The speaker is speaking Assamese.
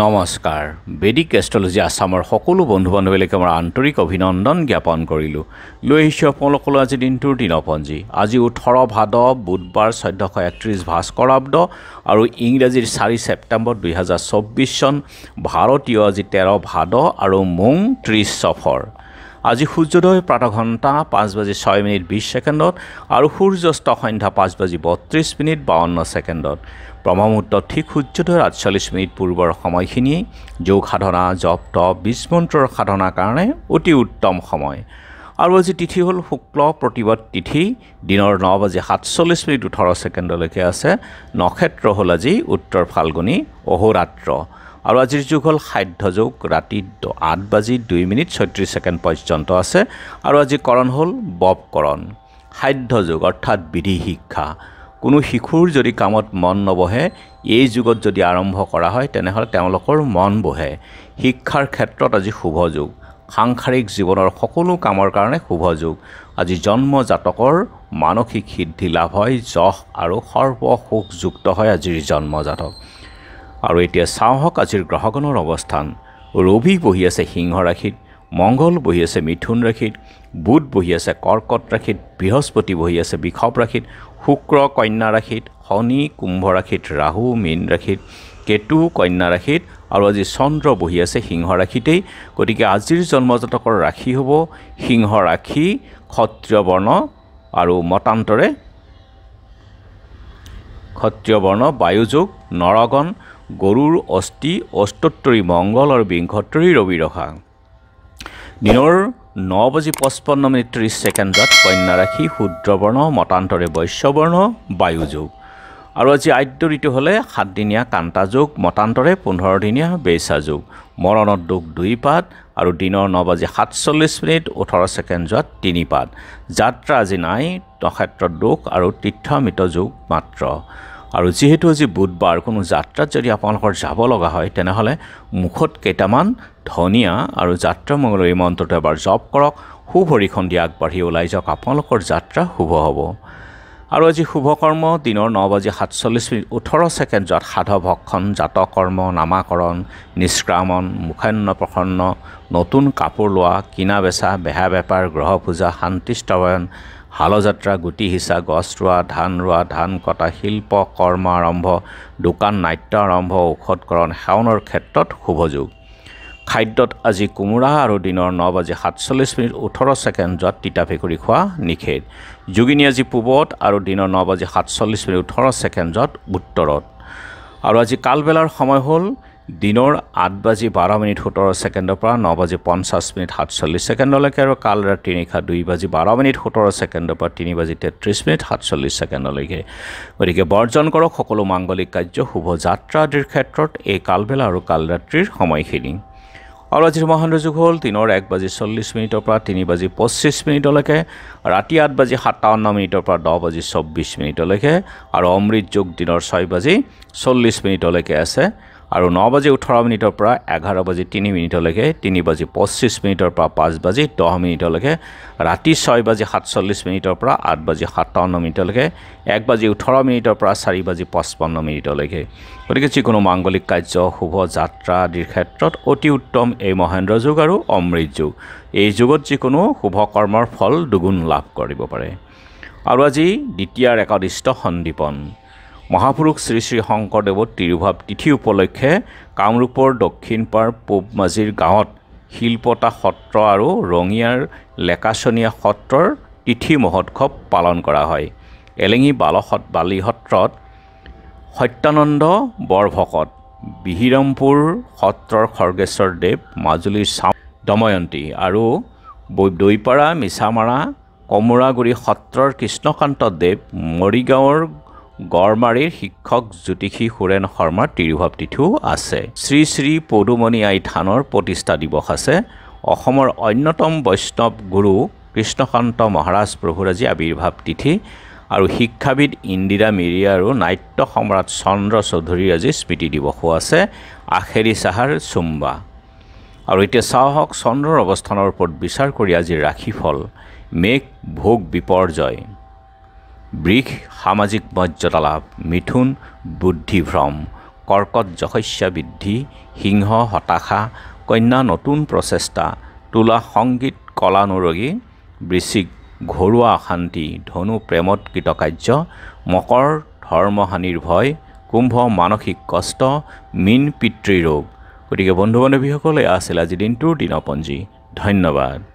নমস্কাৰ বেদিক এষ্ট্ৰলজি আছামৰ সকলো বন্ধু বান্ধৱীলৈকে মই আন্তৰিক অভিনন্দন জ্ঞাপন কৰিলোঁ লৈ আহিছোঁ আপোনালোকলৈ আজি দিনটোৰ দিনপঞ্জী আজি ওঠৰ ভাদ বুধবাৰ চৈধ্যশ একত্ৰিছ ভাস্কৰাব্দ আৰু ইংৰাজীৰ চাৰি ছেপ্টেম্বৰ দুহেজাৰ চৌব্বিছ চন ভাৰতীয় আজি তেৰ ভাদ আৰু মোং ত্ৰিছ চফৰ আজি সূৰ্যোদয় প্ৰাত ঘণ্টা পাঁচ বাজি ছয় মিনিট বিছ ছেকেণ্ডত আৰু সূৰ্যস্ত সন্ধ্যা পাঁচ বাজি বত্ৰিছ মিনিট বাৱন্ন ছেকেণ্ডত ব্ৰহ্মমুহূৰ্তত ঠিক সূৰ্যোদয় আঠচল্লিছ মিনিট পূৰ্বৰ সময়খিনি যোগ সাধনা জপ তপ মন্ত্ৰৰ সাধনাৰ কাৰণে অতি উত্তম সময় আৰু আজি তিথি হ'ল শুক্ল প্ৰতিবাদ তিথি দিনৰ ন বাজি সাতচল্লিছ মিনিট ওঠৰ ছেকেণ্ডলৈকে আছে নক্ষত্ৰ হ'ল আজি উত্তৰ ফাল্গুনী অহোৰাত্ৰ আৰু আজিৰ যুগ হ'ল সাধ্য যুগ ৰাতি আঠ বাজি দুই মিনিট ছয়ত্ৰিছ ছেকেণ্ড পৰ্যন্ত আছে আৰু আজি কৰণ হ'ল বপকৰণ সাধ্য যুগ অৰ্থাৎ বিধি শিক্ষা কোনো শিশুৰ যদি কামত মন নবহে এই যুগত যদি আৰম্ভ কৰা হয় তেনেহ'লে তেওঁলোকৰ মন বহে শিক্ষাৰ ক্ষেত্ৰত আজি শুভ যুগ সাংসাৰিক জীৱনৰ সকলো কামৰ কাৰণে শুভ যুগ আজি জন্মজাতকৰ মানসিক সিদ্ধি লাভ হয় যশ আৰু সৰ্বসুখযুক্ত হয় আজিৰ জন্মজাতক আৰু এতিয়া চাওঁহক আজিৰ গ্ৰহগণৰ অৱস্থান ৰবি বহি আছে সিংহ ৰাশিত মংগল বহি আছে মিথুন ৰাশিত বুধ বহি আছে কৰ্কট ৰাশিত বৃহস্পতি বহি আছে বিষভ ৰাশিত শুক্ৰ কন্যা ৰাশিত শনি কুম্ভ ৰাশিত ৰাহু মীন ৰাশিত কেতু কন্যা ৰাশিত আৰু আজি চন্দ্ৰ বহি আছে সিংহ ৰাশিতেই গতিকে আজিৰ জন্মজাতকৰ ৰাশি হ'ব সিংহ ৰাশি ক্ষত্ৰিয় বৰ্ণ আৰু মতান্তৰে ক্ষত্ৰিয় বৰ্ণ বায়ুযোগ নৰগণ গৰুৰ অস্থি অষ্টোত্তৰী মংগল আৰু বিংশত্তৰী ৰবি ৰখা দিনৰ ন বাজি পঁচপন্ন মিনিট ত্ৰিছ ছেকেণ্ডত কন্যা ৰাশি বৰ্ণ মতান্তৰে বৈশ্যবৰ্ণ বায়ুযোগ আৰু আজি আদ্য ঋতু হ'লে সাতদিনীয়া কান্তা কান্তাযোগ মতান্তৰে পোন্ধৰ দিনীয়া বেইচা বেচাযোগ মৰণত দুখ দুই পাত আৰু দিনৰ ন বাজি সাতচল্লিছ মিনিট ওঠৰ ছেকেণ্ড যোৱাত তিনি পাত যাত্ৰা আজি নাই নক্ষত্ৰত দুখ আৰু তীৰ্থমিত যোগ মাত্ৰ আৰু যিহেতু আজি বুধবাৰ কোনো যাত্ৰাত যদি আপোনালোকৰ যাব লগা হয় তেনেহ'লে মুখত কেইটামান ধনিয়া আৰু যাত্ৰা মঙলৰী মন্ত্ৰটো এবাৰ জপ কৰক সুভৰিখন দি আগবাঢ়ি ওলাই যাওক আপোনালোকৰ যাত্ৰা শুভ হ'ব আৰু আজি শুভকৰ্ম দিনৰ ন বাজি সাতচল্লিছ মিনিট ওঠৰ ছেকেণ্ড যোৱাত সাধ ভক্ষণ জাতকৰ্ম নামাকৰণ নিষ্ক্ৰামন মুখান্ন প্ৰসন্ন নতুন কাপোৰ লোৱা কিনা বেচা বেহা বেপাৰ গ্ৰহ পূজা শান্তি শান্তিষ্টবায়ন হালযাত্ৰা গুটি সিঁচা গছ ৰোৱা ধান ৰোৱা ধান কটা শিল্প কৰ্ম আৰম্ভ দোকান নাট্য আৰম্ভ ঔষধকৰণ সেৱনৰ ক্ষেত্ৰত শুভযোগ খাদ্যত আজি কোমোৰা আৰু দিনৰ ন বাজি সাতচল্লিছ মিনিট ওঠৰ ছেকেণ্ড যোৱাত তিতা ভেকুৰী খোৱা নিষেধ যোগিনী আজি পূবত আৰু দিনৰ ন বাজি সাতচল্লিছ মিনিট ওঠৰ ছেকেণ্ডত উত্তৰত আৰু আজি কালবেলাৰ সময় হ'ল দিনৰ আঠ বাজি বাৰ মিনিট সোতৰ ছেকেণ্ডৰ পৰা ন বাজি পঞ্চাছ মিনিট সাতচল্লিছ ছেকেণ্ডলৈকে আৰু কাল ৰাতি নিশা দুই বাজি বাৰ মিনিট সোতৰ ছেকেণ্ডৰ পৰা তিনি বাজি তেত্ৰিছ মিনিট সাতচল্লিছ ছেকেণ্ডলৈকে গতিকে বৰ্জন কৰক সকলো মাংগলিক কাৰ্য শুভযাত্ৰা আদিৰ ক্ষেত্ৰত এই কালবেলা আৰু কাল ৰাতিৰ সময়খিনি আৰু আজিৰ মহানুযোগ হ'ল দিনৰ এক বাজি চল্লিছ মিনিটৰ পৰা তিনি বাজি পঁচিছ মিনিটলৈকে ৰাতি আঠ বাজি সাতাৱন্ন মিনিটৰ পৰা দহ বাজি চৌব্বিছ মিনিটলৈকে আৰু অমৃত যোগ দিনৰ ছয় বাজি চল্লিছ মিনিটলৈকে আছে আৰু ন বাজি ওঠৰ মিনিটৰ পৰা এঘাৰ বাজি তিনি মিনিটলৈকে তিনি বাজি পঁচিছ মিনিটৰ পৰা পাঁচ বাজি দহ মিনিটলৈকে ৰাতি ছয় বাজি সাতচল্লিছ মিনিটৰ পৰা আঠ বাজি সাতাৱন্ন মিনিটলৈকে এক বাজি ওঠৰ মিনিটৰ পৰা চাৰি বাজি পঁচপন্ন মিনিটলৈকে গতিকে যিকোনো মাংগলিক কাৰ্য শুভ যাত্ৰা আদিৰ ক্ষেত্ৰত অতি উত্তম এই মহেন্দ্ৰ যুগ আৰু অমৃত যুগ এই যুগত যিকোনো শুভকৰ্মৰ ফল দুগুণ লাভ কৰিব পাৰে আৰু আজি দ্বিতীয়াৰ একদিষ্ট সন্দিপন মহাপুৰুষ শ্ৰী শ্ৰী শংকৰদেৱৰ তিৰুভাৱ তিথি উপলক্ষে কামৰূপৰ দক্ষিণপাৰ পূব মাজিৰ গাঁৱত শিলপতা সত্ৰ আৰু ৰঙিয়াৰ লেকাচনীয়া সত্ৰৰ তিথি মহোৎসৱ পালন কৰা হয় এলেঙি বালসত বালি সত্ৰত সত্যানন্দ বৰভকত বিহিৰামপুৰ সত্ৰৰ খৰ্গেশ্বৰ দেৱ মাজুলীৰ চাওঁ দময়ন্তী আৰু দৈপাৰা মিছামাৰা কমোৰাগুৰি সত্ৰৰ কৃষ্ণকান্ত দেৱ মৰিগাঁৱৰ গড়মাৰীৰ শিক্ষক জ্যোতিষী সুৰেণ শৰ্মাৰ তিৰুভাৱ তিথিও আছে শ্ৰী শ্ৰী পদুমণি আই থানৰ প্ৰতিষ্ঠা দিৱস আছে অসমৰ অন্যতম বৈষ্ণৱ গুৰু কৃষ্ণকান্ত মহাৰাজ প্ৰভুৰাজী আৱিৰ্ভাৱ তিথি আৰু শিক্ষাবিদ ইন্দিৰা মিৰি আৰু নাট্য সম্ৰাট চন্দ্ৰ চৌধুৰীৰ আজি স্মৃতি দিৱসো আছে আখেৰী চাহাৰ চুম্বা আৰু এতিয়া চাওক চন্দ্ৰৰ অৱস্থানৰ ওপৰত বিচাৰ কৰি আজিৰ ৰাশিফল মেঘ ভোগ বিপৰ্যয় বৃষ সামাজিক মৰ্যাদা লাভ মিথুন বুদ্ধিভ্ৰম কৰ্কট যশস্যা বৃদ্ধি সিংহ হতাশা কন্যা নতুন প্ৰচেষ্টা তোলা সংগীত কলা কলানুৰগী বৃশ্চিক ঘৰুৱা অশান্তি ধনু প্ৰেমত কৃতকাৰ্য মকৰ ধৰ্মহানিৰ ভয় কুম্ভ মানসিক কষ্ট মীন পিতৃ ৰোগ গতিকে বন্ধু বান্ধৱীসকল এয়া আছিল আজি দিনটোৰ দিনপঞ্জী ধন্যবাদ